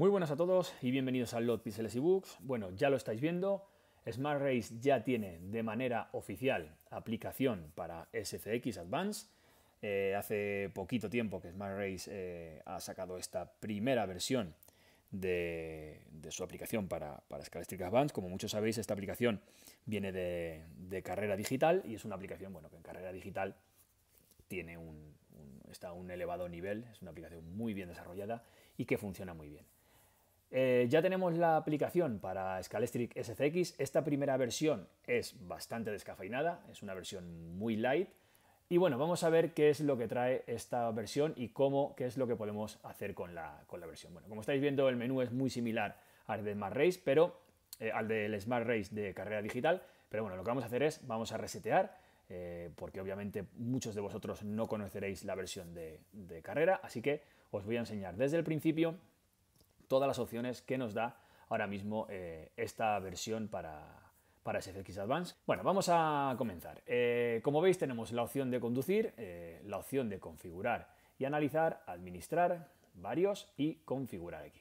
Muy buenas a todos y bienvenidos al Lot Pixels y Books. Bueno, ya lo estáis viendo, Smart Race ya tiene de manera oficial aplicación para SCX Advance. Eh, hace poquito tiempo que Smart Race eh, ha sacado esta primera versión de, su aplicación para, para advanced Advance. Como muchos sabéis, esta aplicación viene de, carrera digital y es una aplicación bueno, que en carrera digital tiene está a un elevado nivel, es una aplicación muy bien desarrollada y que funciona muy bien. Eh, ya tenemos la aplicación para Scalestric SCX. Esta primera versión es bastante descafeinada, es una versión muy light. Y bueno, vamos a ver qué es lo que trae esta versión y cómo, qué es lo que podemos hacer con la, versión. Bueno, como estáis viendo, el menú es muy similar al de Smart Race, pero eh, al del Smart Race de carrera digital. Pero bueno, lo que vamos a hacer es, vamos a resetear, eh, porque obviamente muchos de vosotros no conoceréis la versión de carrera, así que os voy a enseñar desde el principio todas las opciones que nos da ahora mismo eh, esta versión para, para SFX Advance. Bueno, vamos a comenzar. Eh, como veis tenemos la opción de conducir, eh, la opción de configurar y analizar, administrar, varios y configurar aquí.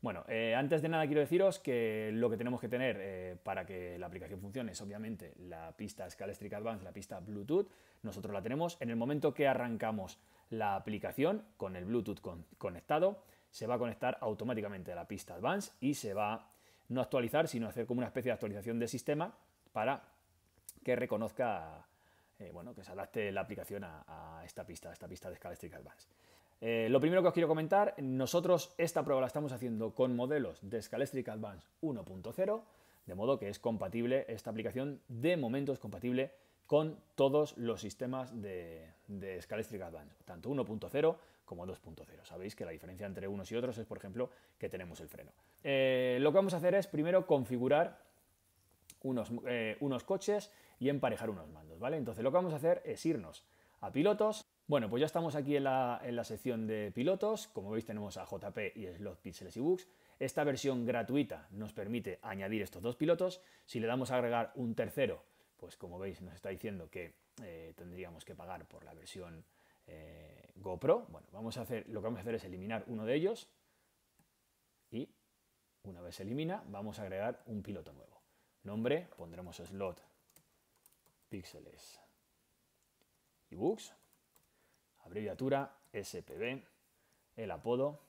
Bueno, antes de nada quiero deciros que lo que tenemos que tener para que la aplicación funcione es obviamente la pista Scalestric Advance, la pista Bluetooth. Nosotros la tenemos en el momento que arrancamos la aplicación con el Bluetooth conectado se va a conectar automáticamente a la pista Advance y se va no actualizar, sino hacer como una especie de actualización de sistema para que reconozca, eh, bueno, que se adapte la aplicación a, esta pista, a esta pista de Scalastric Advance. Eh, lo primero que os quiero comentar, nosotros esta prueba la estamos haciendo con modelos de Scalestric Advance 1.0, de modo que es compatible, esta aplicación de momento es compatible con todos los sistemas de, de Scalestric Advance, tanto 1.0 como 2.0. Sabéis que la diferencia entre unos y otros es, por ejemplo, que tenemos el freno. Eh, lo que vamos a hacer es primero configurar eh, unos, coches y emparejar unos mandos, ¿vale? Entonces lo que vamos a hacer es irnos a pilotos. Bueno, pues ya estamos aquí en la, sección de pilotos. Como veis tenemos a JP y Slot Pixels y Books. Esta versión gratuita nos permite añadir estos dos pilotos. Si le damos a agregar un tercero, pues como veis nos está diciendo que eh, tendríamos que pagar por la versión eh, GoPro. Bueno, vamos a hacer, lo que vamos a hacer es eliminar uno de ellos y una vez se elimina, vamos a agregar un piloto nuevo. Nombre, pondremos slot píxeles ebooks, abreviatura SPB, el apodo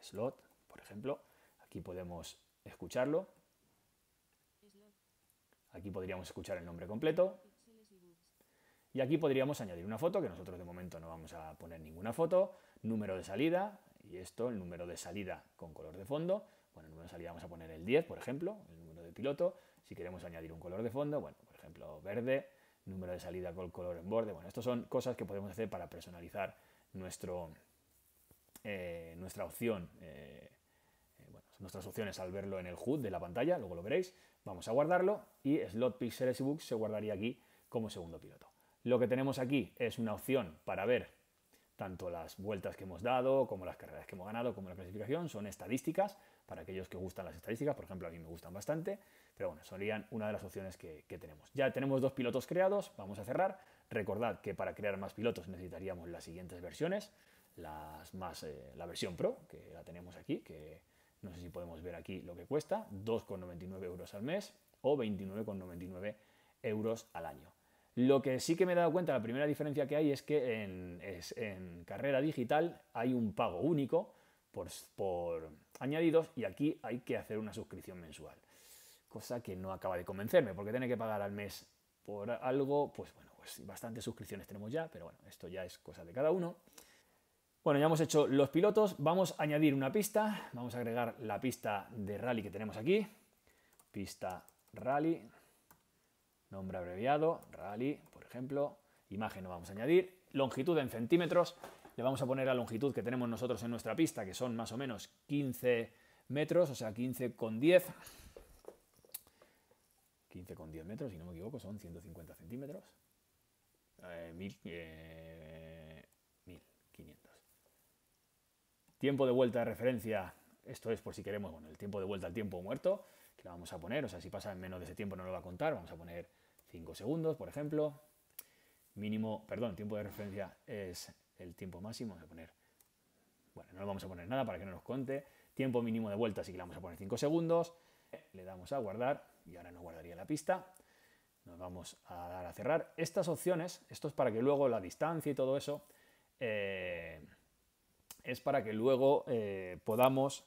slot, por ejemplo, aquí podemos escucharlo. Aquí podríamos escuchar el nombre completo, y aquí podríamos añadir una foto, que nosotros de momento no vamos a poner ninguna foto, número de salida, y esto, el número de salida con color de fondo. Bueno, el número de salida vamos a poner el 10, por ejemplo, el número de piloto. Si queremos añadir un color de fondo, bueno, por ejemplo, verde, número de salida con color en borde. Bueno, estas son cosas que podemos hacer para personalizar nuestro, eh, nuestra opción, eh, eh, nuestras opciones al verlo en el HUD de la pantalla, luego lo veréis. Vamos a guardarlo y Slot Pixel Books se guardaría aquí como segundo piloto. Lo que tenemos aquí es una opción para ver tanto las vueltas que hemos dado, como las carreras que hemos ganado, como la clasificación, son estadísticas, para aquellos que gustan las estadísticas, por ejemplo, a mí me gustan bastante, pero bueno, serían una de las opciones que, tenemos. Ya tenemos dos pilotos creados, vamos a cerrar. Recordad que para crear más pilotos necesitaríamos las siguientes versiones, las más, eh, la versión Pro, que la tenemos aquí, que no sé si podemos ver aquí lo que cuesta, 2,99 euros al mes o 29,99 euros al año. Lo que sí que me he dado cuenta, la primera diferencia que hay es que en, carrera digital hay un pago único por, añadidos y aquí hay que hacer una suscripción mensual. Cosa que no acaba de convencerme, porque tiene que pagar al mes por algo, pues bueno, pues bastantes suscripciones tenemos ya, pero bueno, esto ya es cosa de cada uno. Bueno, ya hemos hecho los pilotos, vamos a añadir una pista, vamos a agregar la pista de rally que tenemos aquí, pista rally, nombre abreviado, rally, por ejemplo, imagen no vamos a añadir, longitud en centímetros, le vamos a poner la longitud que tenemos nosotros en nuestra pista, que son más o menos 15 metros, o sea, 15 con 10, 15 con 10 metros, si no me equivoco, son 150 centímetros, 1500. Eh, eh, tiempo de vuelta de referencia, esto es por si queremos, bueno, el tiempo de vuelta al tiempo muerto, vamos a poner, o sea, si pasa en menos de ese tiempo no lo va a contar, vamos a poner 5 segundos, por ejemplo, mínimo, perdón, tiempo de referencia es el tiempo máximo, vamos a poner, bueno, no le vamos a poner nada para que no nos conte, tiempo mínimo de vuelta, así que le vamos a poner 5 segundos, le damos a guardar y ahora nos guardaría la pista, nos vamos a dar a cerrar. Estas opciones, esto es para que luego la distancia y todo eso, eh, es para que luego eh, podamos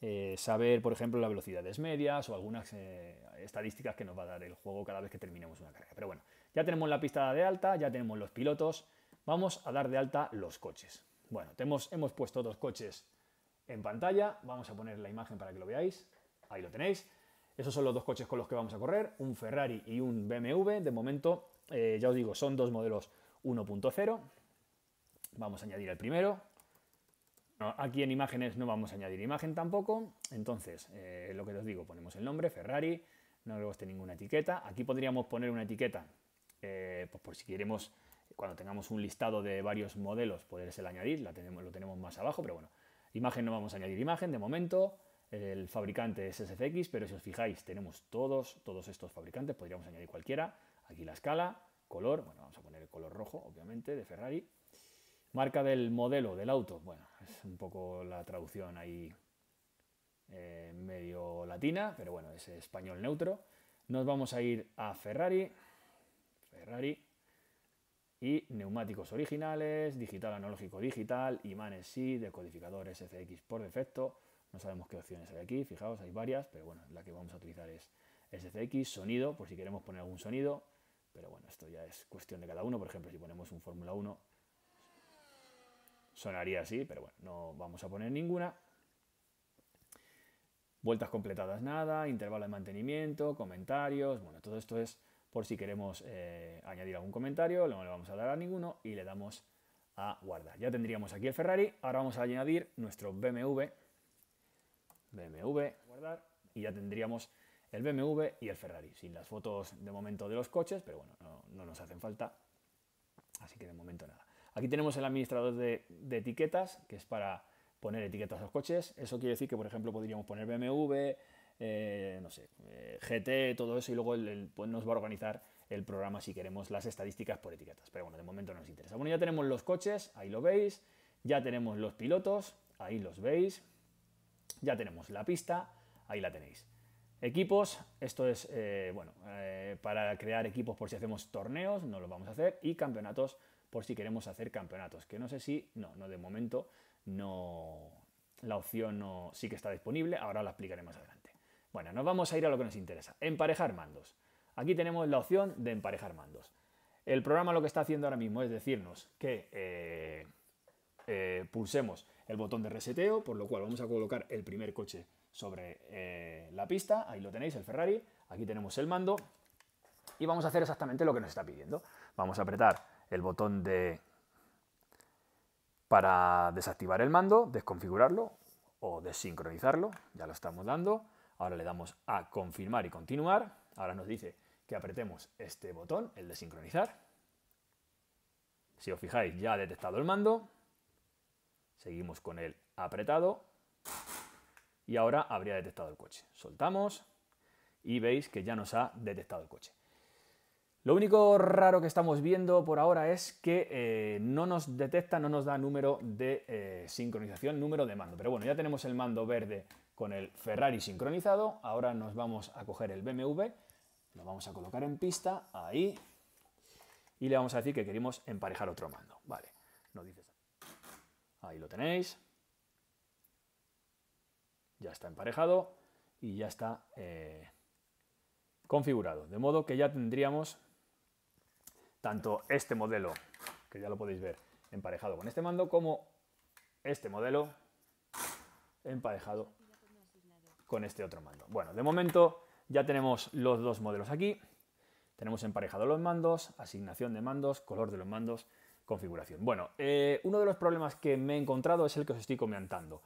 eh, saber, por ejemplo, las velocidades medias o algunas eh, estadísticas que nos va a dar el juego cada vez que terminemos una carrera. Pero bueno, ya tenemos la pista de alta, ya tenemos los pilotos, vamos a dar de alta los coches. Bueno, tenemos, hemos puesto dos coches en pantalla, vamos a poner la imagen para que lo veáis, ahí lo tenéis. Esos son los dos coches con los que vamos a correr, un Ferrari y un BMW. De momento, eh, ya os digo, son dos modelos 1.0. Vamos a añadir el primero aquí en imágenes no vamos a añadir imagen tampoco, entonces eh, lo que os digo, ponemos el nombre, Ferrari, no le guste ninguna etiqueta, aquí podríamos poner una etiqueta, eh, pues por si queremos, cuando tengamos un listado de varios modelos, el añadir, la tenemos, lo tenemos más abajo, pero bueno, imagen no vamos a añadir imagen de momento, el fabricante es SFX, pero si os fijáis, tenemos todos, todos estos fabricantes, podríamos añadir cualquiera, aquí la escala, color, bueno, vamos a poner el color rojo, obviamente, de Ferrari, Marca del modelo del auto. Bueno, es un poco la traducción ahí eh, medio latina, pero bueno, es español neutro. Nos vamos a ir a Ferrari. Ferrari. Y neumáticos originales, digital analógico digital, imanes sí, decodificadores SCX por defecto. No sabemos qué opciones hay aquí, fijaos, hay varias, pero bueno, la que vamos a utilizar es SCX, sonido, por si queremos poner algún sonido, pero bueno, esto ya es cuestión de cada uno. Por ejemplo, si ponemos un Fórmula 1, sonaría así, pero bueno, no vamos a poner ninguna. Vueltas completadas nada, intervalo de mantenimiento, comentarios, bueno, todo esto es por si queremos eh, añadir algún comentario, no le vamos a dar a ninguno y le damos a guardar. Ya tendríamos aquí el Ferrari, ahora vamos a añadir nuestro BMW, BMW, guardar, y ya tendríamos el BMW y el Ferrari, sin las fotos de momento de los coches, pero bueno, no, no nos hacen falta, así que de momento nada. Aquí tenemos el administrador de, etiquetas, que es para poner etiquetas a los coches. Eso quiere decir que, por ejemplo, podríamos poner BMW, eh, no sé, eh, GT, todo eso, y luego pues nos va a organizar el programa si queremos las estadísticas por etiquetas. Pero bueno, de momento no nos interesa. Bueno, ya tenemos los coches, ahí lo veis. Ya tenemos los pilotos, ahí los veis. Ya tenemos la pista, ahí la tenéis. Equipos, esto es, eh, bueno, para crear equipos por si hacemos torneos, no lo vamos a hacer. Y campeonatos por si queremos hacer campeonatos, que no sé si, no, no de momento, no, la opción no, sí que está disponible, ahora la explicaré más adelante. Bueno, nos vamos a ir a lo que nos interesa, emparejar mandos. Aquí tenemos la opción de emparejar mandos. El programa lo que está haciendo ahora mismo es decirnos que eh, eh, pulsemos el botón de reseteo, por lo cual vamos a colocar el primer coche sobre eh, la pista, ahí lo tenéis, el Ferrari, aquí tenemos el mando y vamos a hacer exactamente lo que nos está pidiendo. Vamos a apretar el botón de para desactivar el mando, desconfigurarlo o desincronizarlo, ya lo estamos dando. Ahora le damos a confirmar y continuar. Ahora nos dice que apretemos este botón, el de sincronizar. Si os fijáis, ya ha detectado el mando. Seguimos con el apretado. Y ahora habría detectado el coche. Soltamos y veis que ya nos ha detectado el coche. Lo único raro que estamos viendo por ahora es que eh, no nos detecta, no nos da número de eh, sincronización, número de mando. Pero bueno, ya tenemos el mando verde con el Ferrari sincronizado. Ahora nos vamos a coger el BMW, lo vamos a colocar en pista, ahí, y le vamos a decir que queremos emparejar otro mando. Vale, Ahí lo tenéis. Ya está emparejado y ya está eh, configurado. De modo que ya tendríamos tanto este modelo, que ya lo podéis ver, emparejado con este mando, como este modelo emparejado con este otro mando. Bueno, de momento ya tenemos los dos modelos aquí. Tenemos emparejado los mandos, asignación de mandos, color de los mandos, configuración. Bueno, eh, uno de los problemas que me he encontrado es el que os estoy comentando.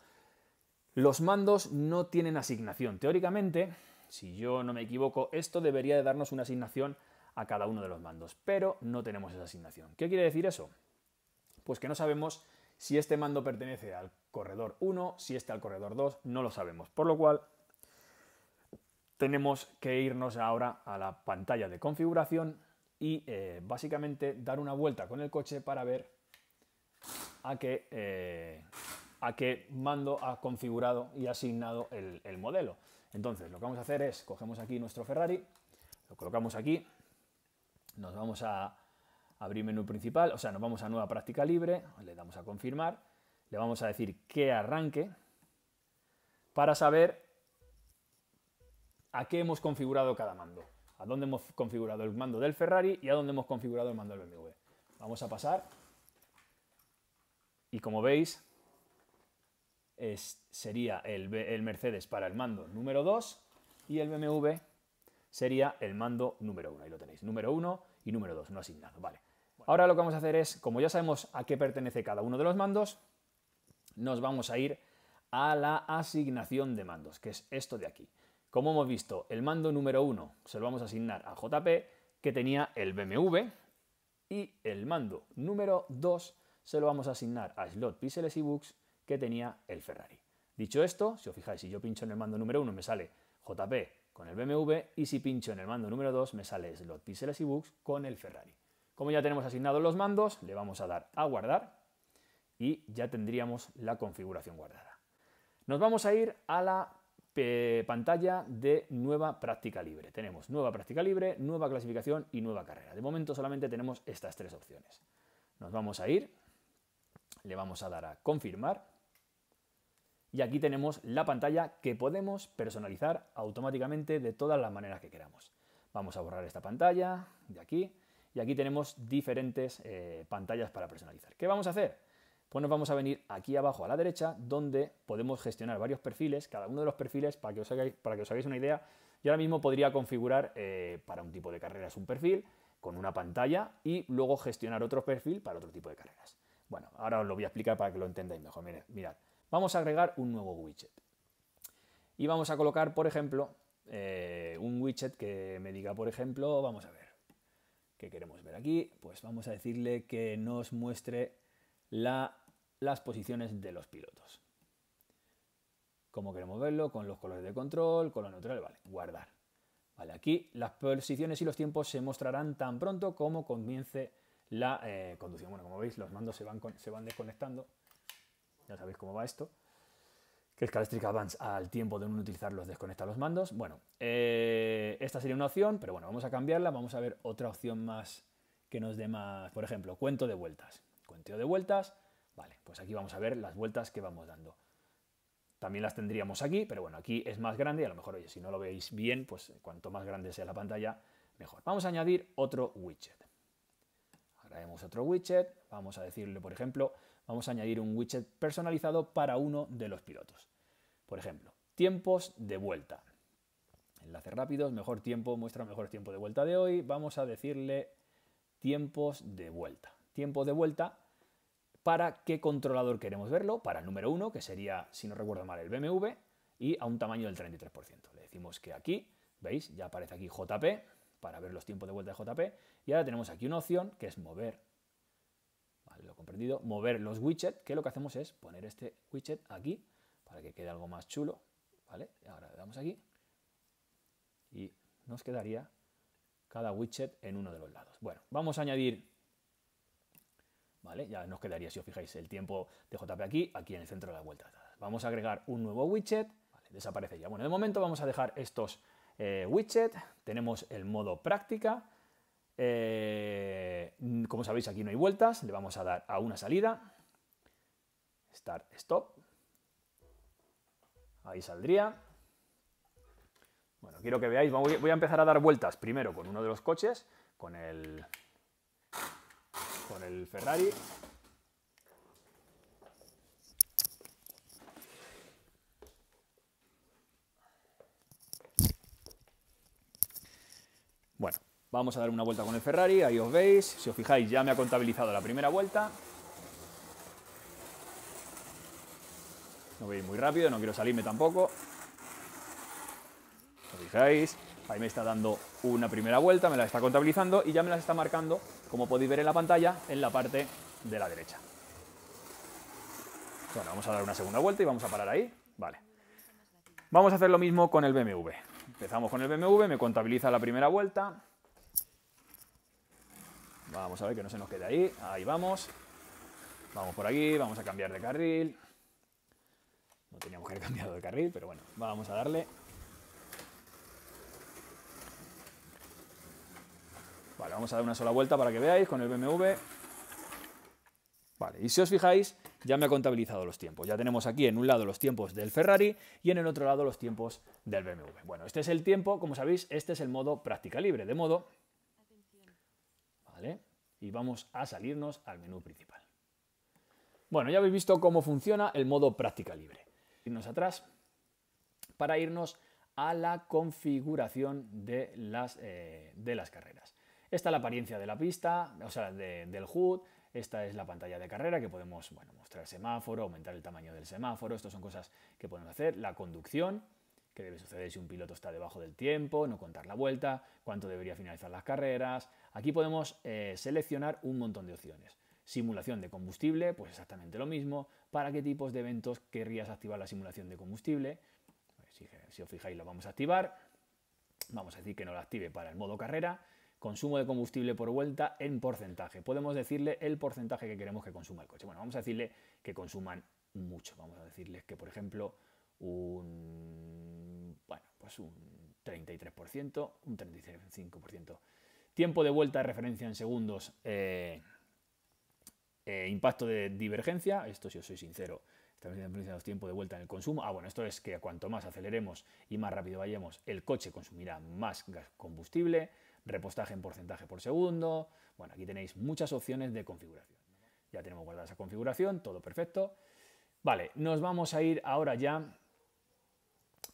Los mandos no tienen asignación. Teóricamente, si yo no me equivoco, esto debería de darnos una asignación a cada uno de los mandos, pero no tenemos esa asignación. ¿Qué quiere decir eso? Pues que no sabemos si este mando pertenece al corredor 1, si este al corredor 2, no lo sabemos. Por lo cual, tenemos que irnos ahora a la pantalla de configuración y eh, básicamente dar una vuelta con el coche para ver a qué, eh, a qué mando ha configurado y asignado el, el modelo. Entonces, lo que vamos a hacer es, cogemos aquí nuestro Ferrari, lo colocamos aquí, nos vamos a abrir menú principal, o sea, nos vamos a nueva práctica libre, le damos a confirmar, le vamos a decir que arranque para saber a qué hemos configurado cada mando, a dónde hemos configurado el mando del Ferrari y a dónde hemos configurado el mando del BMW. Vamos a pasar y como veis sería el, el Mercedes para el mando número 2 y el BMW sería el mando número 1. Ahí lo tenéis, número 1 y número 2, no asignado. Vale. Ahora lo que vamos a hacer es, como ya sabemos a qué pertenece cada uno de los mandos, nos vamos a ir a la asignación de mandos, que es esto de aquí. Como hemos visto, el mando número 1 se lo vamos a asignar a JP, que tenía el BMW, y el mando número 2 se lo vamos a asignar a Slot Pixels y Books, que tenía el Ferrari. Dicho esto, si os fijáis, si yo pincho en el mando número 1 me sale JP con el BMW y si pincho en el mando número 2 me sale Slot píxeles y Books con el Ferrari. Como ya tenemos asignados los mandos, le vamos a dar a guardar y ya tendríamos la configuración guardada. Nos vamos a ir a la pantalla de nueva práctica libre. Tenemos nueva práctica libre, nueva clasificación y nueva carrera. De momento solamente tenemos estas tres opciones. Nos vamos a ir, le vamos a dar a confirmar y aquí tenemos la pantalla que podemos personalizar automáticamente de todas las maneras que queramos. Vamos a borrar esta pantalla de aquí y aquí tenemos diferentes eh, pantallas para personalizar. ¿Qué vamos a hacer? Pues nos vamos a venir aquí abajo a la derecha donde podemos gestionar varios perfiles, cada uno de los perfiles para que os hagáis, para que os hagáis una idea. Yo ahora mismo podría configurar eh, para un tipo de carreras un perfil con una pantalla y luego gestionar otro perfil para otro tipo de carreras. Bueno, ahora os lo voy a explicar para que lo entendáis mejor. mirad. Vamos a agregar un nuevo widget. Y vamos a colocar, por ejemplo, eh, un widget que me diga, por ejemplo, vamos a ver, ¿qué queremos ver aquí? Pues vamos a decirle que nos muestre las posiciones de los pilotos. Cómo queremos verlo, con los colores de control, color neutral, vale, guardar. Vale, aquí las posiciones y los tiempos se mostrarán tan pronto como comience la eh, conducción. Bueno, como veis, los mandos se van, se van desconectando ya sabéis cómo va esto, que es Calestric Advance al tiempo de no utilizarlos desconecta los mandos. Bueno, eh, esta sería una opción, pero bueno, vamos a cambiarla, vamos a ver otra opción más que nos dé más, por ejemplo, cuento de vueltas. Cuenteo de vueltas, vale, pues aquí vamos a ver las vueltas que vamos dando. También las tendríamos aquí, pero bueno, aquí es más grande a lo mejor, oye, si no lo veis bien, pues cuanto más grande sea la pantalla, mejor. Vamos a añadir otro widget. Agregamos otro widget, vamos a decirle, por ejemplo, vamos a añadir un widget personalizado para uno de los pilotos. Por ejemplo, tiempos de vuelta. Enlace rápidos, mejor tiempo, muestra mejor tiempo de vuelta de hoy. Vamos a decirle tiempos de vuelta. Tiempos de vuelta para qué controlador queremos verlo, para el número 1, que sería, si no recuerdo mal, el BMW, y a un tamaño del 33%. Le decimos que aquí, veis, ya aparece aquí JP, para ver los tiempos de vuelta de JP, y ahora tenemos aquí una opción que es mover lo comprendido, mover los widgets, que lo que hacemos es poner este widget aquí para que quede algo más chulo, ¿vale? Ahora le damos aquí y nos quedaría cada widget en uno de los lados. Bueno, vamos a añadir, ¿vale? Ya nos quedaría, si os fijáis, el tiempo de JP aquí, aquí en el centro de la vuelta. Vamos a agregar un nuevo widget, desaparece ya. Bueno, de momento vamos a dejar estos eh, widgets, tenemos el modo práctica, eh, como sabéis, aquí no hay vueltas, le vamos a dar a una salida. Start, stop. Ahí saldría. Bueno, quiero que veáis, voy a empezar a dar vueltas primero con uno de los coches, con el, con el Ferrari. Bueno, Vamos a dar una vuelta con el Ferrari, ahí os veis. Si os fijáis, ya me ha contabilizado la primera vuelta. No voy a ir muy rápido, no quiero salirme tampoco. Os fijáis, ahí me está dando una primera vuelta, me la está contabilizando y ya me las está marcando, como podéis ver en la pantalla, en la parte de la derecha. Bueno, vamos a dar una segunda vuelta y vamos a parar ahí. Vale. Vamos a hacer lo mismo con el BMW. Empezamos con el BMW, me contabiliza la primera vuelta, Vamos a ver que no se nos quede ahí. Ahí vamos. Vamos por aquí, vamos a cambiar de carril. No teníamos que haber cambiado de carril, pero bueno, vamos a darle. Vale, vamos a dar una sola vuelta para que veáis con el BMW. Vale, y si os fijáis, ya me ha contabilizado los tiempos. Ya tenemos aquí en un lado los tiempos del Ferrari y en el otro lado los tiempos del BMW. Bueno, este es el tiempo, como sabéis, este es el modo práctica libre, de modo y vamos a salirnos al menú principal. Bueno, ya habéis visto cómo funciona el modo práctica libre. Irnos atrás para irnos a la configuración de las, eh, carreras. Esta es la apariencia de la pista, o sea, del HUD. Esta es la pantalla de carrera que podemos bueno, mostrar semáforo, aumentar el tamaño del semáforo. Estas son cosas que podemos hacer. La conducción, qué debe suceder si un piloto está debajo del tiempo, no contar la vuelta, cuánto debería finalizar las carreras. Aquí podemos eh, seleccionar un montón de opciones. Simulación de combustible, pues exactamente lo mismo. ¿Para qué tipos de eventos querrías activar la simulación de combustible? Si, os fijáis, lo vamos a activar. Vamos a decir que no la active para el modo carrera. Consumo de combustible por vuelta en porcentaje. Podemos decirle el porcentaje que queremos que consuma el coche. Bueno, vamos a decirle que consuman mucho. Vamos a decirles que, por ejemplo, un un 33%, un 35%. Tiempo de vuelta de referencia en segundos, eh, eh, impacto de divergencia, esto si os soy sincero, también influencia los tiempos de vuelta en el consumo. Ah, bueno, esto es que cuanto más aceleremos y más rápido vayamos, el coche consumirá más gas combustible, repostaje en porcentaje por segundo. Bueno, aquí tenéis muchas opciones de configuración. Ya tenemos guardada esa configuración, todo perfecto. Vale, nos vamos a ir ahora ya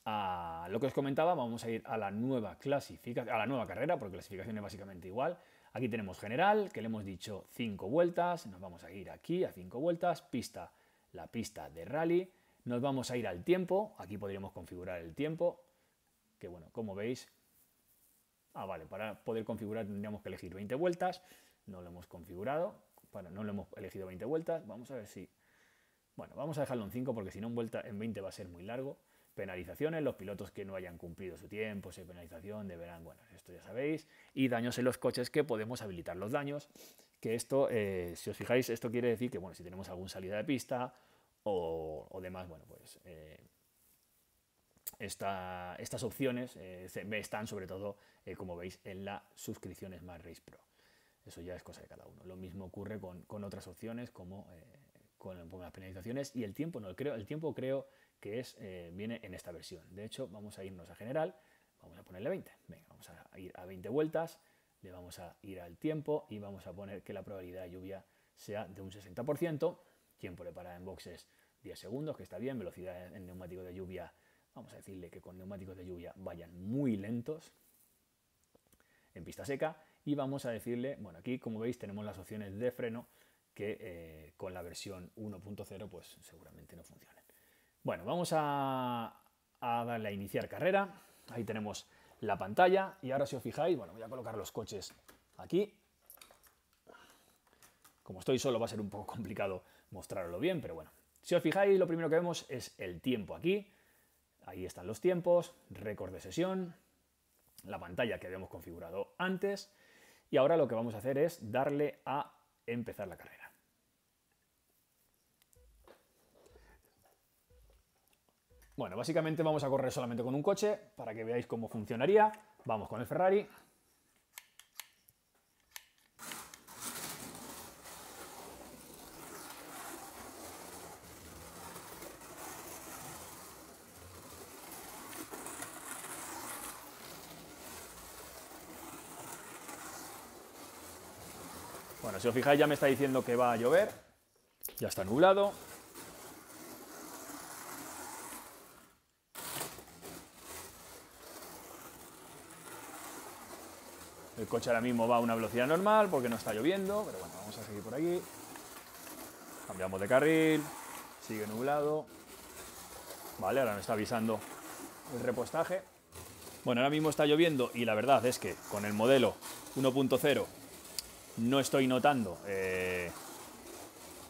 a lo que os comentaba, vamos a ir a la nueva clasificación, a la nueva carrera, porque clasificación es básicamente igual. Aquí tenemos general, que le hemos dicho 5 vueltas, nos vamos a ir aquí a 5 vueltas, pista, la pista de rally, nos vamos a ir al tiempo, aquí podríamos configurar el tiempo, que bueno, como veis, ah vale, para poder configurar tendríamos que elegir 20 vueltas, no lo hemos configurado, bueno, no lo hemos elegido 20 vueltas, vamos a ver si, bueno, vamos a dejarlo en 5 porque si no en, vuelta, en 20 va a ser muy largo, penalizaciones, los pilotos que no hayan cumplido su tiempo, si hay penalización, deberán, bueno, esto ya sabéis, y daños en los coches que podemos habilitar los daños, que esto, eh, si os fijáis, esto quiere decir que, bueno, si tenemos alguna salida de pista o, demás, bueno, pues eh, estas opciones eh, están sobre todo, como veis, en la suscripción Smart Race Pro. Eso ya es cosa de cada uno. Lo mismo ocurre con, otras opciones como con, las penalizaciones y el tiempo, no, creo, el tiempo creo que es, eh, viene en esta versión. De hecho, vamos a irnos a general, vamos a ponerle 20. Venga, vamos a ir a 20 vueltas, le vamos a ir al tiempo y vamos a poner que la probabilidad de lluvia sea de un 60%, tiempo de parada en boxes 10 segundos, que está bien, velocidad en neumático de lluvia, vamos a decirle que con neumáticos de lluvia vayan muy lentos en pista seca y vamos a decirle, bueno, aquí como veis tenemos las opciones de freno que eh, con la versión 1.0 pues seguramente no funcionen. Bueno, vamos a, darle a iniciar carrera. Ahí tenemos la pantalla y ahora si os fijáis, bueno, voy a colocar los coches aquí. Como estoy solo va a ser un poco complicado mostrarlo bien, pero bueno. Si os fijáis, lo primero que vemos es el tiempo aquí. Ahí están los tiempos, récord de sesión, la pantalla que habíamos configurado antes. Y ahora lo que vamos a hacer es darle a empezar la carrera. Bueno, básicamente vamos a correr solamente con un coche para que veáis cómo funcionaría. Vamos con el Ferrari. Bueno, si os fijáis ya me está diciendo que va a llover. Ya está nublado. El coche ahora mismo va a una velocidad normal porque no está lloviendo, pero bueno, vamos a seguir por aquí. Cambiamos de carril, sigue nublado. Vale, ahora me está avisando el repostaje. Bueno, ahora mismo está lloviendo y la verdad es que con el modelo 1.0 no estoy notando, eh,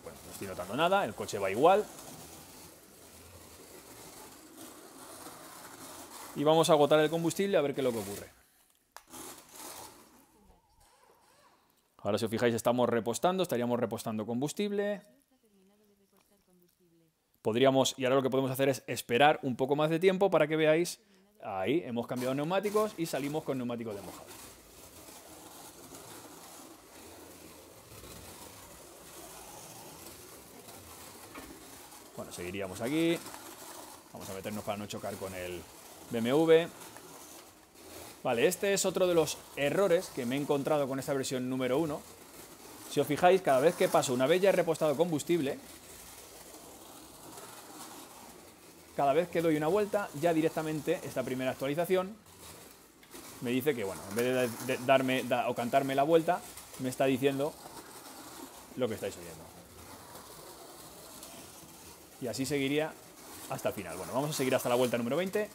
bueno, no estoy notando nada, el coche va igual. Y vamos a agotar el combustible a ver qué es lo que ocurre. Ahora, si os fijáis, estamos repostando, estaríamos repostando combustible. Podríamos, y ahora lo que podemos hacer es esperar un poco más de tiempo para que veáis. Ahí, hemos cambiado neumáticos y salimos con neumáticos de mojado. Bueno, seguiríamos aquí. Vamos a meternos para no chocar con el BMW. Vale, este es otro de los errores que me he encontrado con esta versión número 1. Si os fijáis, cada vez que paso, una vez ya he repostado combustible, cada vez que doy una vuelta, ya directamente esta primera actualización me dice que, bueno, en vez de darme o cantarme la vuelta, me está diciendo lo que estáis oyendo. Y así seguiría hasta el final. Bueno, vamos a seguir hasta la vuelta número 20.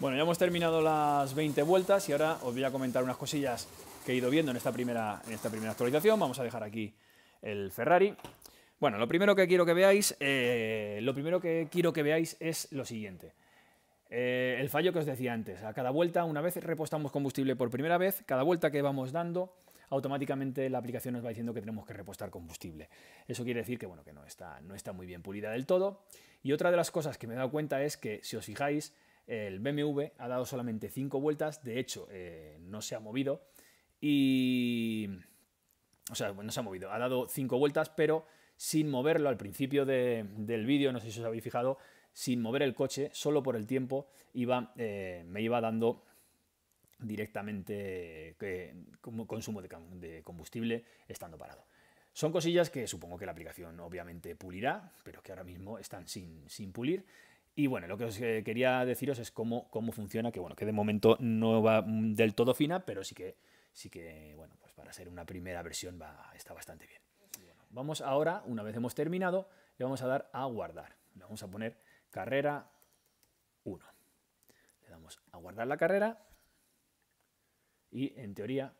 Bueno, ya hemos terminado las 20 vueltas y ahora os voy a comentar unas cosillas que he ido viendo en esta primera, en esta primera actualización. Vamos a dejar aquí el Ferrari. Bueno, lo primero que quiero que veáis, eh, lo primero que quiero que veáis es lo siguiente. Eh, el fallo que os decía antes, a cada vuelta, una vez repostamos combustible por primera vez, cada vuelta que vamos dando, automáticamente la aplicación nos va diciendo que tenemos que repostar combustible. Eso quiere decir que, bueno, que no está, no está muy bien pulida del todo. Y otra de las cosas que me he dado cuenta es que, si os fijáis, el BMW ha dado solamente 5 vueltas, de hecho eh, no se ha movido y... O sea, no se ha movido, ha dado 5 vueltas, pero sin moverlo al principio del vídeo, no sé si os habéis fijado, sin mover el coche, solo por el tiempo, iba, eh, me iba dando directamente eh, como consumo de, combustible estando parado. Son cosillas que supongo que la aplicación obviamente pulirá, pero que ahora mismo están sin, sin pulir. Y bueno, lo que os eh, quería deciros es cómo, cómo funciona, que bueno, que de momento no va mm, del todo fina, pero sí que, sí que, bueno, pues para ser una primera versión va, está bastante bien. vamos ahora, una vez hemos terminado, le vamos a dar a guardar. Le vamos a poner carrera 1. Le damos a guardar la carrera y en teoría...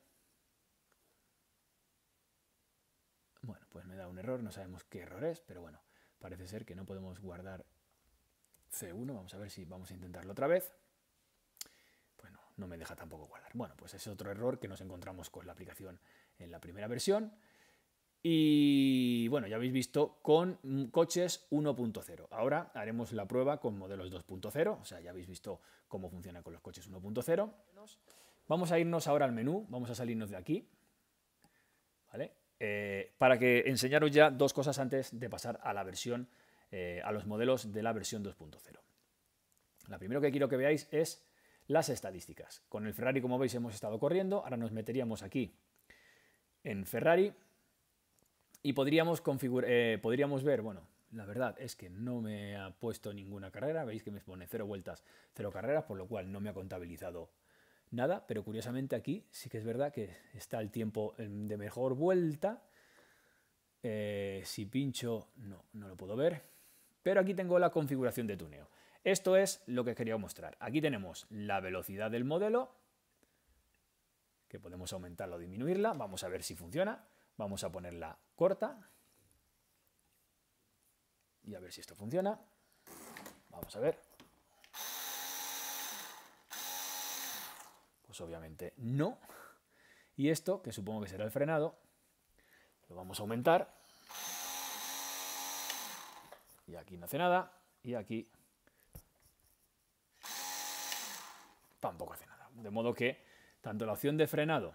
Bueno, pues me da un error, no sabemos qué error es, pero bueno, parece ser que no podemos guardar C1, vamos a ver si vamos a intentarlo otra vez. Bueno, no me deja tampoco guardar. Bueno, pues es otro error que nos encontramos con la aplicación en la primera versión. Y bueno, ya habéis visto con coches 1.0. Ahora haremos la prueba con modelos 2.0, o sea, ya habéis visto cómo funciona con los coches 1.0. Vamos a irnos ahora al menú, vamos a salirnos de aquí, ¿vale? Eh, para que enseñaros ya dos cosas antes de pasar a la versión eh, a los modelos de la versión 2.0. La primero que quiero que veáis es las estadísticas. Con el Ferrari, como veis, hemos estado corriendo. Ahora nos meteríamos aquí en Ferrari y podríamos, eh, podríamos ver, bueno, la verdad es que no me ha puesto ninguna carrera. Veis que me pone cero vueltas, cero carreras, por lo cual no me ha contabilizado nada. Pero curiosamente aquí sí que es verdad que está el tiempo em, de mejor vuelta. Eh, si pincho, no, no lo puedo ver. Pero aquí tengo la configuración de tuneo. Esto es lo que quería mostrar. Aquí tenemos la velocidad del modelo, que podemos aumentarla o disminuirla. Vamos a ver si funciona. Vamos a ponerla corta. Y a ver si esto funciona. Vamos a ver. Pues obviamente no. Y esto, que supongo que será el frenado, lo vamos a aumentar. Y aquí no hace nada. Y aquí tampoco hace nada. De modo que tanto la opción de frenado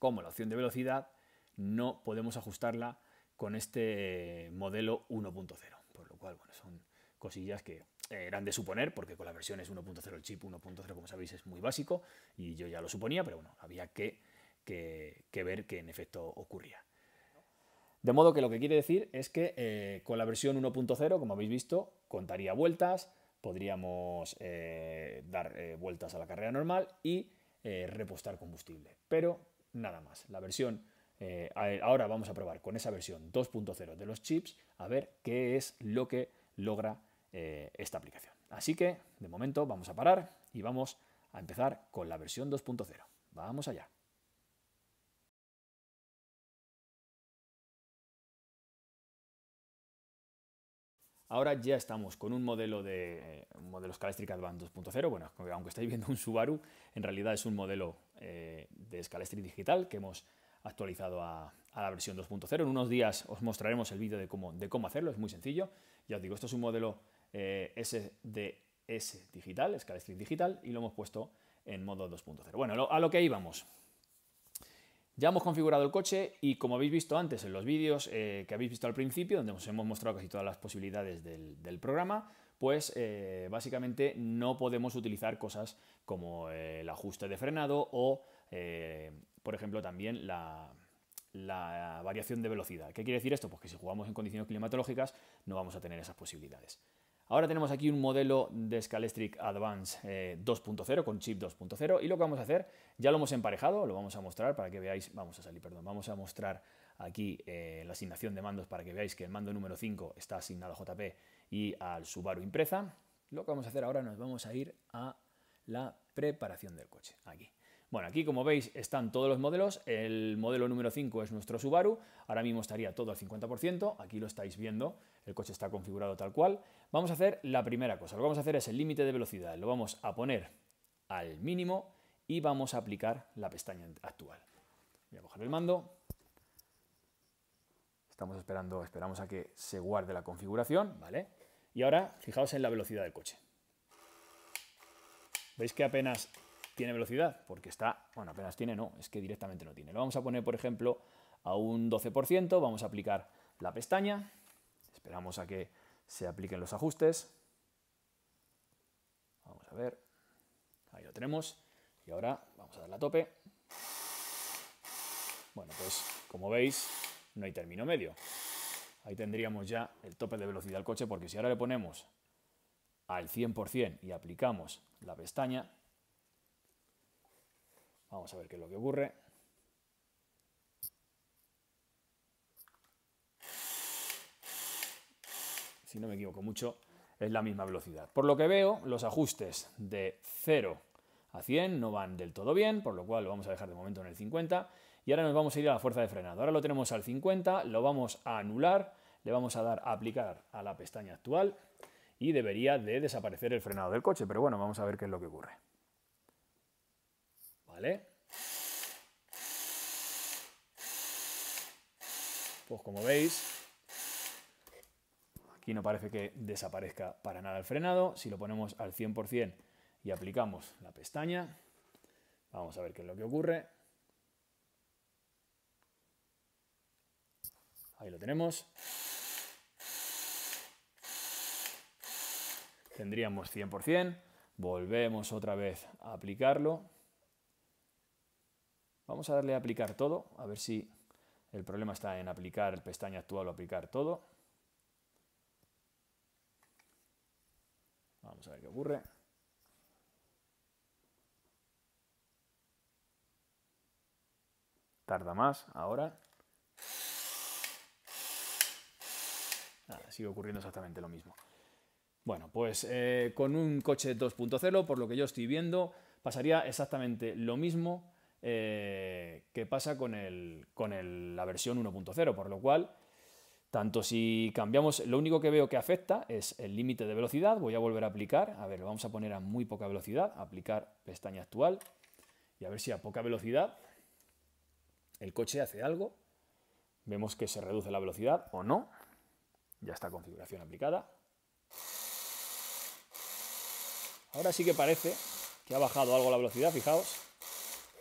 como la opción de velocidad no podemos ajustarla con este modelo 1.0. Por lo cual, bueno, son cosillas que eh, eran de suponer, porque con la versión es 1.0 el chip 1.0, como sabéis, es muy básico y yo ya lo suponía, pero bueno, había que, que ver que en efecto ocurría. De modo que lo que quiere decir es que eh, con la versión 1.0, como habéis visto, contaría vueltas, podríamos eh, dar eh, vueltas a la carrera normal y repostar combustible. Pero nada más. La versión ahora vamos a probar con esa versión 2.0 de los chips a ver qué es lo que logra esta aplicación. Así que de momento vamos a parar y vamos a empezar con la versión 2.0. Vamos allá. Ahora ya estamos con un modelo de eh, un modelo Scalestric 2.0. Bueno, aunque estáis viendo un Subaru, en realidad es un modelo eh, de Scalestric digital que hemos actualizado a, la versión 2.0. En unos días os mostraremos el vídeo de cómo, de cómo hacerlo, es muy sencillo. Ya os digo, esto es un modelo eh, SDS digital, Scalestric digital, y lo hemos puesto en modo 2.0. Bueno, a lo que íbamos. Ya hemos configurado el coche y como habéis visto antes en los vídeos eh, que habéis visto al principio, donde os hemos mostrado casi todas las posibilidades del, programa, pues eh, básicamente no podemos utilizar cosas como eh, el ajuste de frenado o, por ejemplo, también la, la variación de velocidad. ¿Qué quiere decir esto? Pues que si jugamos en condiciones climatológicas no vamos a tener esas posibilidades. Ahora tenemos aquí un modelo de Scalestric Advance 2.0 eh, con chip 2.0 y lo que vamos a hacer, ya lo hemos emparejado, lo vamos a mostrar para que veáis, vamos a salir, perdón, vamos a mostrar aquí eh, la asignación de mandos para que veáis que el mando número 5 está asignado a JP y al Subaru Impreza. Lo que vamos a hacer ahora nos vamos a ir a la preparación del coche, aquí. Bueno, aquí como veis están todos los modelos, el modelo número 5 es nuestro Subaru, ahora mismo estaría todo al 50%, aquí lo estáis viendo, el coche está configurado tal cual, vamos a hacer la primera cosa. Lo que vamos a hacer es el límite de velocidad. Lo vamos a poner al mínimo y vamos a aplicar la pestaña actual. Voy a coger el mando. Estamos esperando, esperamos a que se guarde la configuración, ¿vale? Y ahora, fijaos en la velocidad del coche. ¿Veis que apenas tiene velocidad? Porque está, bueno, apenas tiene, no, es que directamente no tiene. Lo vamos a poner, por ejemplo, a un 12%, vamos a aplicar la pestaña Esperamos a que se apliquen los ajustes. Vamos a ver. Ahí lo tenemos. Y ahora vamos a darle a tope. Bueno, pues como veis, no hay término medio. Ahí tendríamos ya el tope de velocidad al coche, porque si ahora le ponemos al 100% y aplicamos la pestaña, vamos a ver qué es lo que ocurre. si no me equivoco mucho, es la misma velocidad. Por lo que veo, los ajustes de 0 a 100 no van del todo bien, por lo cual lo vamos a dejar de momento en el 50. Y ahora nos vamos a ir a la fuerza de frenado. Ahora lo tenemos al 50, lo vamos a anular, le vamos a dar a aplicar a la pestaña actual y debería de desaparecer el frenado del coche. Pero bueno, vamos a ver qué es lo que ocurre. ¿Vale? Pues como veis, Aquí no parece que desaparezca para nada el frenado. Si lo ponemos al 100% y aplicamos la pestaña, vamos a ver qué es lo que ocurre. Ahí lo tenemos. Tendríamos 100%. Volvemos otra vez a aplicarlo. Vamos a darle a aplicar todo, a ver si el problema está en aplicar el pestaña actual o aplicar todo. Vamos a ver qué ocurre. Tarda más ahora. sigue ocurriendo exactamente lo mismo. Bueno, pues eh, con un coche 2.0, por lo que yo estoy viendo, pasaría exactamente lo mismo eh, que pasa con, con la versión 1.0, por lo cual tanto si cambiamos, lo único que veo que afecta es el límite de velocidad, voy a volver a aplicar, a ver, lo vamos a poner a muy poca velocidad, aplicar pestaña actual, y a ver si a poca velocidad el coche hace algo, vemos que se reduce la velocidad o no, ya está configuración aplicada. Ahora sí que parece que ha bajado algo la velocidad, fijaos,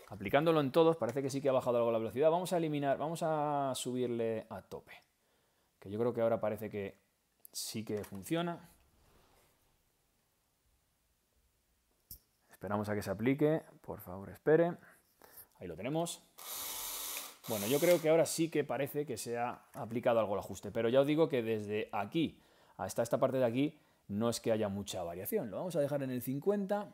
aplicándolo en todos, parece que sí que ha bajado algo la velocidad, vamos a eliminar, vamos a subirle a tope que yo creo que ahora parece que sí que funciona. Esperamos a que se aplique, por favor espere. Ahí lo tenemos. Bueno, yo creo que ahora sí que parece que se ha aplicado algo el ajuste, pero ya os digo que desde aquí hasta esta parte de aquí no es que haya mucha variación. Lo vamos a dejar en el 50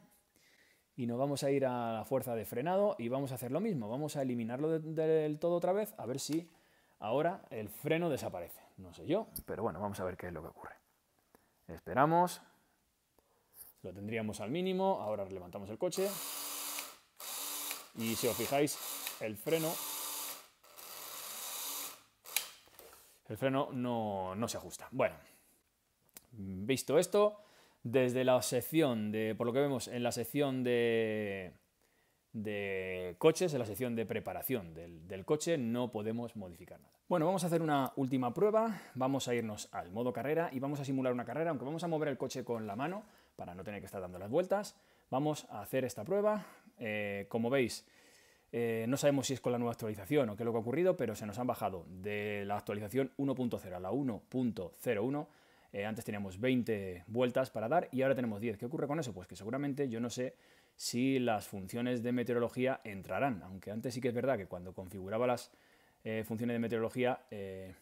y nos vamos a ir a la fuerza de frenado y vamos a hacer lo mismo. Vamos a eliminarlo del todo otra vez a ver si ahora el freno desaparece. No sé yo. Pero bueno, vamos a ver qué es lo que ocurre. Esperamos. Lo tendríamos al mínimo. Ahora levantamos el coche. Y si os fijáis, el freno. El freno no, no se ajusta. Bueno, visto esto, desde la sección de. Por lo que vemos en la sección de de coches en la sección de preparación del, coche no podemos modificar nada. Bueno, vamos a hacer una última prueba, vamos a irnos al modo carrera y vamos a simular una carrera, aunque vamos a mover el coche con la mano para no tener que estar dando las vueltas. Vamos a hacer esta prueba, eh, como veis, eh, no sabemos si es con la nueva actualización o qué es lo que ha ocurrido, pero se nos han bajado de la actualización 1.0 a la 1.01 eh, antes teníamos 20 vueltas para dar y ahora tenemos 10. ¿Qué ocurre con eso? Pues que seguramente yo no sé si las funciones de meteorología entrarán. Aunque antes sí que es verdad que cuando configuraba las eh, funciones de meteorología, eh,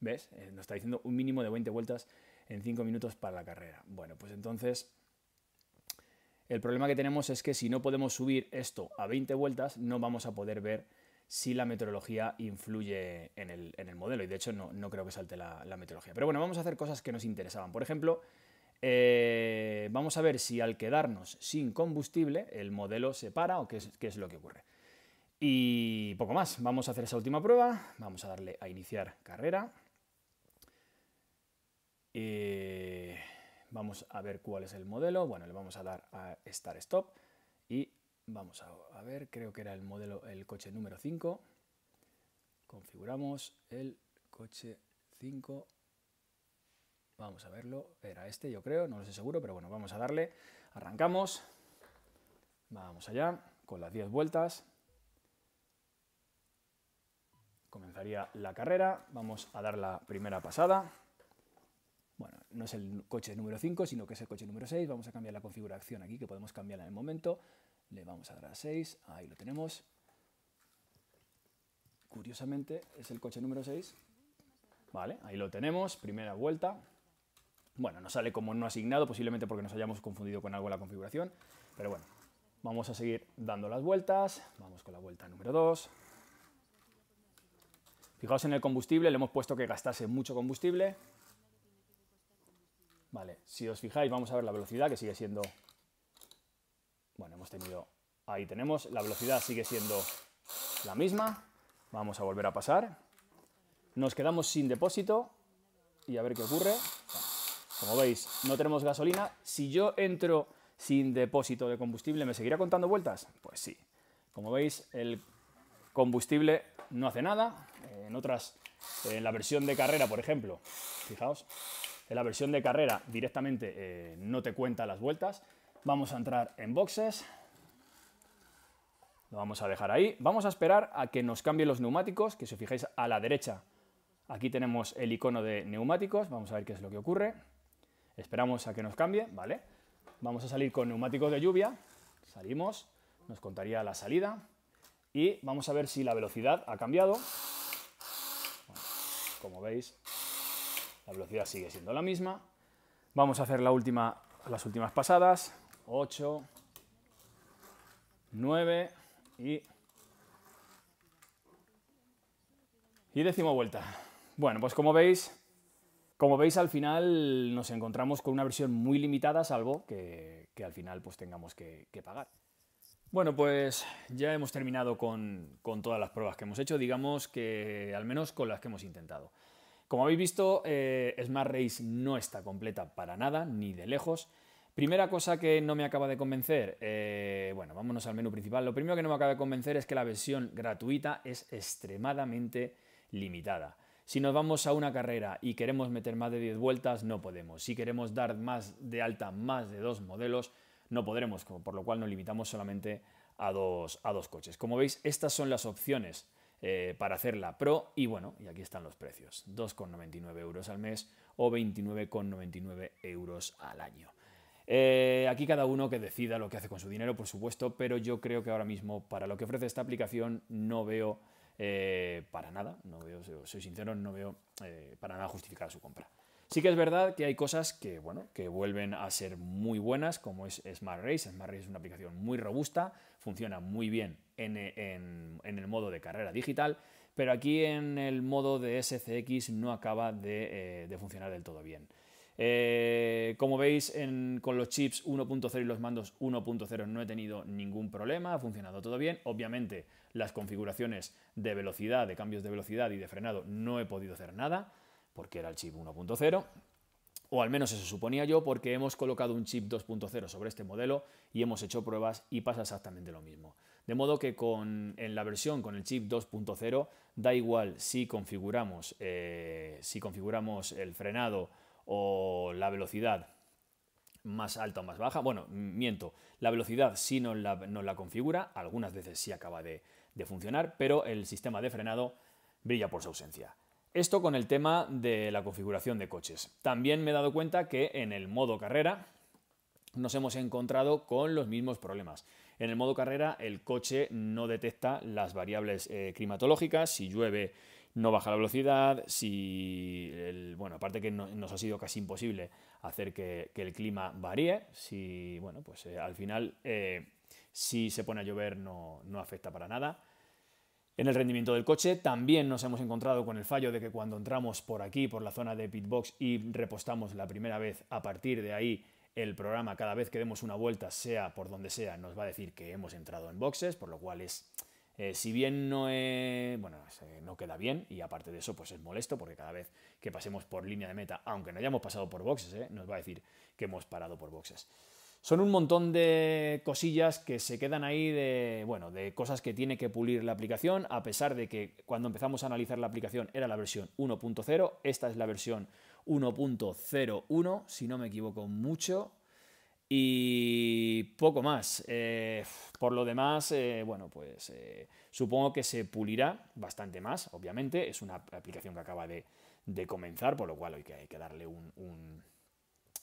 ¿ves? Eh, nos está diciendo un mínimo de 20 vueltas en 5 minutos para la carrera. Bueno, pues entonces el problema que tenemos es que si no podemos subir esto a 20 vueltas, no vamos a poder ver si la meteorología influye en el, modelo. Y de hecho no, creo que salte la, la meteorología. Pero bueno, vamos a hacer cosas que nos interesaban. Por ejemplo, eh, vamos a ver si al quedarnos sin combustible el modelo se para o qué es, lo que ocurre. Y poco más, vamos a hacer esa última prueba, vamos a darle a iniciar carrera. Eh, vamos a ver cuál es el modelo, bueno, le vamos a dar a Start Stop y vamos a, ver, creo que era el modelo, el coche número 5. Configuramos el coche 5 Vamos a verlo. Era este, yo creo, no lo sé seguro, pero bueno, vamos a darle. Arrancamos. Vamos allá, con las 10 vueltas. Comenzaría la carrera. Vamos a dar la primera pasada. Bueno, no es el coche número 5, sino que es el coche número 6. Vamos a cambiar la configuración aquí, que podemos cambiarla en el momento. Le vamos a dar a 6. Ahí lo tenemos. Curiosamente, es el coche número 6. Vale, ahí lo tenemos. Primera vuelta. Bueno, nos sale como no asignado, posiblemente porque nos hayamos confundido con algo en la configuración, pero bueno, vamos a seguir dando las vueltas, vamos con la vuelta número 2. Fijaos en el combustible, le hemos puesto que gastase mucho combustible. Vale, si os fijáis, vamos a ver la velocidad, que sigue siendo... Bueno, hemos tenido... Ahí tenemos, la velocidad sigue siendo la misma. Vamos a volver a pasar. Nos quedamos sin depósito y a ver qué ocurre. Como veis, no tenemos gasolina. Si yo entro sin depósito de combustible, ¿me seguirá contando vueltas? Pues sí. Como veis, el combustible no hace nada. En otras, en la versión de carrera, por ejemplo, fijaos, en la versión de carrera directamente eh, no te cuenta las vueltas. Vamos a entrar en boxes. Lo vamos a dejar ahí. Vamos a esperar a que nos cambien los neumáticos, que si os fijáis a la derecha, aquí tenemos el icono de neumáticos. Vamos a ver qué es lo que ocurre. Esperamos a que nos cambie, ¿vale? Vamos a salir con neumáticos de lluvia, salimos, nos contaría la salida y vamos a ver si la velocidad ha cambiado. como veis, la velocidad sigue siendo la misma. Vamos a hacer la última, las últimas pasadas, 8, 9 y... Y décimo vuelta. Bueno, pues como veis, como veis, al final nos encontramos con una versión muy limitada, salvo que, al final pues, tengamos que, pagar. Bueno, pues ya hemos terminado con, todas las pruebas que hemos hecho, digamos que al menos con las que hemos intentado. Como habéis visto, eh, Smart Race no está completa para nada, ni de lejos. Primera cosa que no me acaba de convencer, eh, bueno, vámonos al menú principal. Lo primero que no me acaba de convencer es que la versión gratuita es extremadamente limitada. Si nos vamos a una carrera y queremos meter más de 10 vueltas, no podemos. Si queremos dar más de alta más de dos modelos, no podremos, por lo cual nos limitamos solamente a dos, a dos coches. Como veis, estas son las opciones eh, para hacer la Pro y bueno, y aquí están los precios, 2,99 euros al mes o 29,99 euros al año. Eh, aquí cada uno que decida lo que hace con su dinero, por supuesto, pero yo creo que ahora mismo para lo que ofrece esta aplicación no veo eh, para nada, no veo, soy sincero, no veo eh, para nada justificar su compra. Sí que es verdad que hay cosas que, bueno, que vuelven a ser muy buenas, como es Smart Race. Smart Race es una aplicación muy robusta, funciona muy bien en, el modo de carrera digital, pero aquí en el modo de SCX no acaba eh, de, funcionar del todo bien. como veis, con los chips 1.0 y los mandos 1.0 no he tenido ningún problema, ha funcionado todo bien. Obviamente, las configuraciones de velocidad, de cambios de velocidad y de frenado, no he podido hacer nada, porque era el chip 1.0, o al menos eso suponía yo, porque hemos colocado un chip 2.0 sobre este modelo y hemos hecho pruebas y pasa exactamente lo mismo. De modo que en la versión con el chip 2.0 da igual si configuramos, eh, si configuramos el frenado o la velocidad más alta o más baja. Bueno, miento, la velocidad sí no la, la configura, algunas veces sí acaba de, de funcionar, pero el sistema de frenado brilla por su ausencia. Esto con el tema de la configuración de coches. También me he dado cuenta que en el modo carrera nos hemos encontrado con los mismos problemas. En el modo carrera el coche no detecta las variables eh, climatológicas, si llueve no baja la velocidad, si bueno, aparte que nos ha sido casi imposible hacer que, el clima varíe, si bueno, pues eh, al final eh, si se pone a llover no, no afecta para nada. En el rendimiento del coche también nos hemos encontrado con el fallo de que cuando entramos por aquí, por la zona de pitbox y repostamos la primera vez, a partir de ahí el programa cada vez que demos una vuelta, sea por donde sea, nos va a decir que hemos entrado en boxes, por lo cual es, eh, si bien no, eh, bueno, eh, no queda bien y aparte de eso pues es molesto porque cada vez que pasemos por línea de meta, aunque no hayamos pasado por boxes, nos va a decir que hemos parado por boxes. Son un montón de cosillas que se quedan ahí de, bueno, de cosas que tiene que pulir la aplicación, a pesar de que cuando empezamos a analizar la aplicación era la versión 1.0, esta es la versión 1.01, si no me equivoco mucho, y poco más. Eh, por lo demás, eh, bueno, pues eh, supongo que se pulirá bastante más, obviamente, es una aplicación que acaba de, comenzar, por lo cual hay que, hay que darle un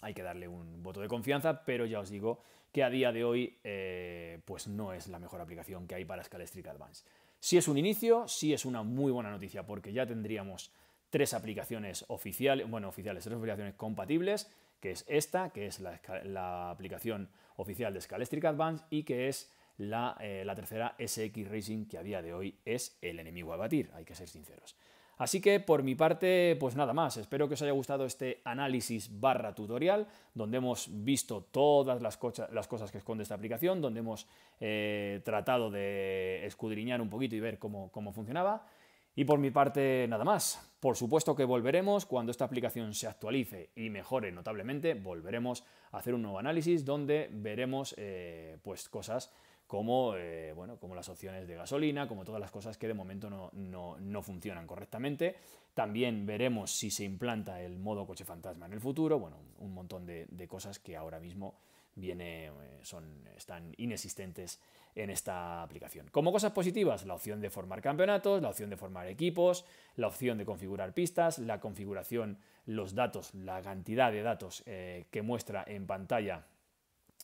hay que darle un voto de confianza, pero ya os digo que a día de hoy eh, pues no es la mejor aplicación que hay para Scalestric Advance. Si es un inicio, sí es una muy buena noticia porque ya tendríamos tres aplicaciones oficiales, bueno, oficiales, tres aplicaciones compatibles, que es esta, que es la, aplicación oficial de Scalestric Advance y que es la, eh, la tercera SX Racing que a día de hoy es el enemigo a batir, hay que ser sinceros. Así que por mi parte, pues nada más, espero que os haya gustado este análisis barra tutorial, donde hemos visto todas las, cosas que esconde esta aplicación, donde hemos eh, tratado de escudriñar un poquito y ver cómo, funcionaba. Y por mi parte, nada más. Por supuesto que volveremos cuando esta aplicación se actualice y mejore notablemente, volveremos a hacer un nuevo análisis donde veremos eh, pues cosas como, eh, como las opciones de gasolina, como todas las cosas que de momento no, funcionan correctamente. También veremos si se implanta el modo coche fantasma en el futuro, bueno, un montón de, cosas que ahora mismo viene, eh, son, están inexistentes en esta aplicación. Como cosas positivas, la opción de formar campeonatos, la opción de formar equipos, la opción de configurar pistas, la configuración, los datos, la cantidad de datos eh, que muestra en pantalla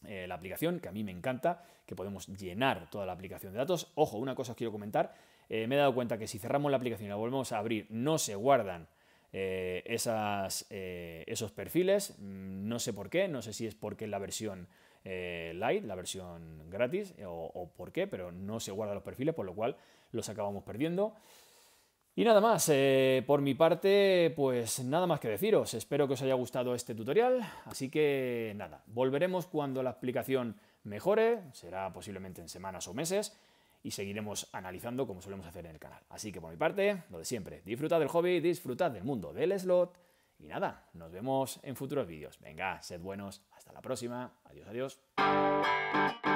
eh, la aplicación, que a mí me encanta, que podemos llenar toda la aplicación de datos. Ojo, una cosa os quiero comentar, eh, me he dado cuenta que si cerramos la aplicación y la volvemos a abrir, no se guardan eh, esos perfiles, mm, no sé por qué, no sé si es porque es la versión light, la versión gratis, o por qué, pero no se guardan los perfiles, por lo cual los acabamos perdiendo. Y nada más, eh, por mi parte, pues nada más que deciros. Espero que os haya gustado este tutorial, así que nada, volveremos cuando la aplicación mejore, será posiblemente en semanas o meses, y seguiremos analizando como solemos hacer en el canal. Así que por mi parte, lo de siempre, disfrutad del hobby, disfrutad del mundo del slot, y nada, nos vemos en futuros vídeos. Venga, sed buenos, hasta la próxima, adiós, adiós.